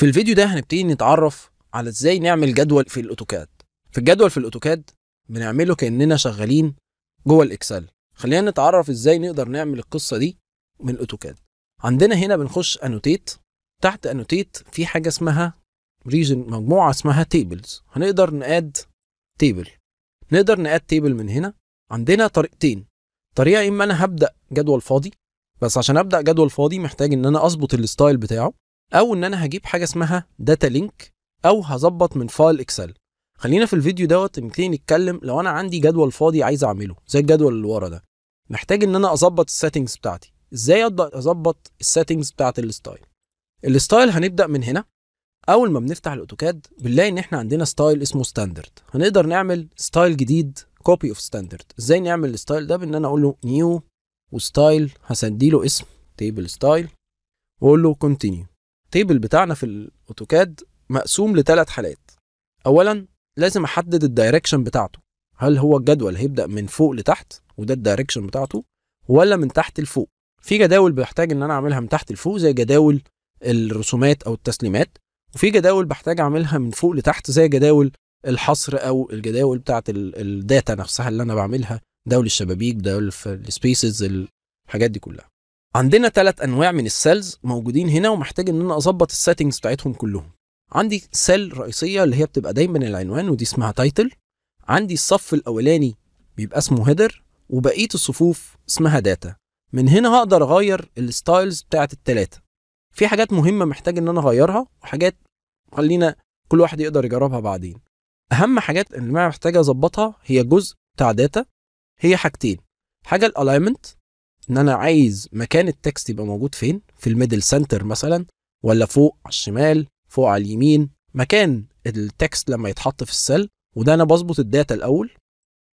في الفيديو ده هنبتدي نتعرف على ازاي نعمل جدول في الاوتوكاد في الجدول في الاوتوكاد بنعمله كاننا شغالين جوه الاكسل خلينا نتعرف ازاي نقدر نعمل القصه دي من الاوتوكاد عندنا هنا بنخش انوتيت تحت انوتيت في حاجه اسمها ريجن مجموعه اسمها تيبلز هنقدر ناد تيبل نقدر ناد تيبل من هنا عندنا طريقتين طريقه اما انا هبدا جدول فاضي بس عشان ابدا جدول فاضي محتاج ان انا اظبط الستايل بتاعه او ان انا هجيب حاجه اسمها داتا لينك او هظبط من فايل اكسل خلينا في الفيديو دوت نبتدي نتكلم لو انا عندي جدول فاضي عايز اعمله زي الجدول اللي ورا ده محتاج ان انا اظبط السيتنجز بتاعتي ازاي ابدا اظبط السيتنجز بتاعت الستايل الستايل هنبدا من هنا اول ما بنفتح الاوتوكاد بنلاقي ان احنا عندنا ستايل اسمه ستاندرد هنقدر نعمل ستايل جديد كوبي اوف ستاندرد ازاي نعمل الستايل ده بان انا اقول له نيو وستايل هسدي له اسم تيبل ستايل واقول له كونتينيو التيبل بتاعنا في الاوتوكاد مقسوم لثلاث حالات اولا لازم احدد الدايركشن بتاعته هل هو الجدول هيبدا من فوق لتحت وده الدايركشن بتاعته ولا من تحت لفوق في جداول بحتاج ان انا اعملها من تحت لفوق زي جداول الرسومات او التسليمات وفي جداول بحتاج اعملها من فوق لتحت زي جداول الحصر او الجداول بتاعت الداتا نفسها اللي انا بعملها دول الشبابيك دول السبيسز الحاجات دي كلها عندنا ثلاث انواع من السيلز موجودين هنا ومحتاج ان انا اظبط السيتنجز بتاعتهم كلهم عندي سيل رئيسيه اللي هي بتبقى دايما العنوان ودي اسمها تايتل عندي الصف الاولاني بيبقى اسمه هيدر وبقيه الصفوف اسمها داتا من هنا هقدر اغير الستايلز بتاعت التلاتة في حاجات مهمه محتاج ان انا اغيرها وحاجات خلينا كل واحد يقدر يجربها بعدين اهم حاجات اللي انا محتاج اظبطها هي جزء بتاع داتا هي حاجتين حاجه الالاينمنت ان انا عايز مكان التكست يبقى موجود فين في الميدل سنتر مثلا ولا فوق على الشمال فوق على اليمين مكان التكست لما يتحط في السل وده انا بظبط الداتا الاول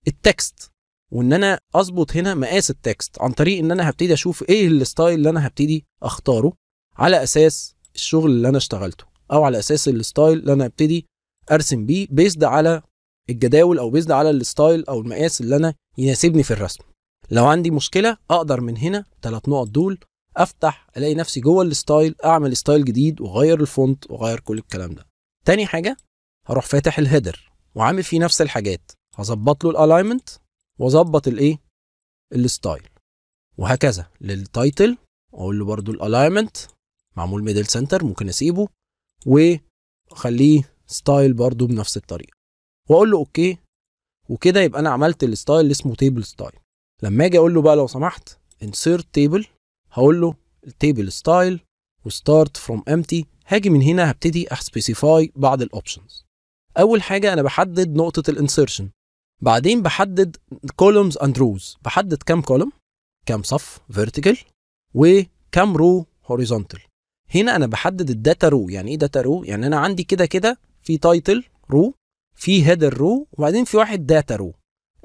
التكست وان انا اظبط هنا مقاس التكست عن طريق ان انا هبتدي اشوف ايه الستايل اللي انا هبتدي اختاره على اساس الشغل اللي انا اشتغلته او على اساس الستايل اللي انا هبتدي ارسم بيه بيزد على الجداول او بيزد على الستايل او المقاس اللي انا يناسبني في الرسم لو عندي مشكله اقدر من هنا تلات نقط دول افتح الاقي نفسي جوه الستايل اعمل ستايل جديد واغير الفونت واغير كل الكلام ده تاني حاجه هروح فاتح الهيدر وعامل فيه نفس الحاجات هظبط له الالاينمنت واظبط الايه الستايل وهكذا للتايتل اقول له برضه الالاينمنت معمول ميدل سنتر ممكن اسيبه واخليه ستايل برضه بنفس الطريقه واقول له اوكي وكده يبقى انا عملت الستايل اللي اسمه تيبل ستايل لما اجي اقول له بقى لو سمحت insert table هقول له التيبل ستايل وستارت فروم امتي هاجي من هنا هبتدي اسبيسيفاي بعض الاوبشنز اول حاجه انا بحدد نقطه الانسرشن بعدين بحدد كولومز اند روز بحدد كام كولوم كام صف فيرتيكال وكام رو هوريزونتال هنا انا بحدد الداتا رو يعني ايه داتا رو يعني انا عندي كده كده في تايتل رو في هيدر رو وبعدين في واحد داتا رو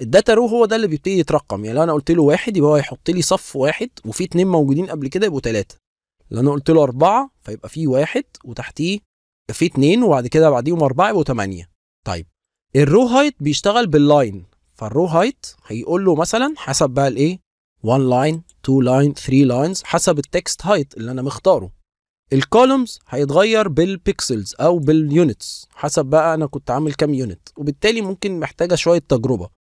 الداتا رو هو ده اللي بيبتدي يترقم يعني لو انا قلت له واحد يبقى هو هيحط لي صف واحد وفي اتنين موجودين قبل كده يبقوا ثلاثه لو انا قلت له اربعه فيبقى في واحد وتحتيه في اتنين وبعد كده بعديهم اربعه يبقوا ثمانيه طيب الرو هايت بيشتغل باللاين فالرو هايت هيقول له مثلا حسب بقى الايه 1 لاين 2 لاين 3 لاينز حسب التكست هايت اللي انا مختاره الكولومز هيتغير بالبيكسلز او باليونتس حسب بقى انا كنت عامل كام يونت وبالتالي ممكن محتاجه شويه تجربه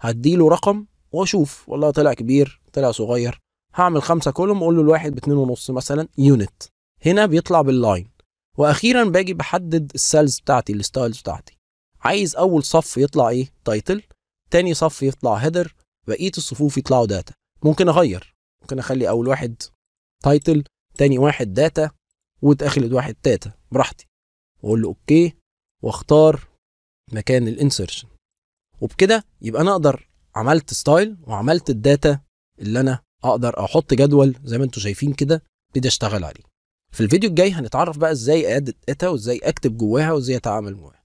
هديله رقم واشوف والله طلع كبير طلع صغير هعمل خمسة كولوم واقول له الواحد باتنين ونص مثلا يونت هنا بيطلع باللاين واخيرا باجي بحدد السيلز بتاعتي الستايلز بتاعتي عايز اول صف يطلع ايه تايتل تاني صف يطلع هيدر بقيه الصفوف يطلعوا داتا ممكن اغير ممكن اخلي اول واحد تايتل تاني واحد داتا وتاخر واحد داتا براحتي واقول له اوكي واختار مكان الانسرشن وبكده يبقى انا اقدر عملت ستايل وعملت الداتا اللي انا اقدر احط جدول زي ما انتم شايفين كده ابتدي اشتغل عليه في الفيديو الجاي هنتعرف بقى ازاي ادت اتا وازاي اكتب جواها وازاي اتعامل معاها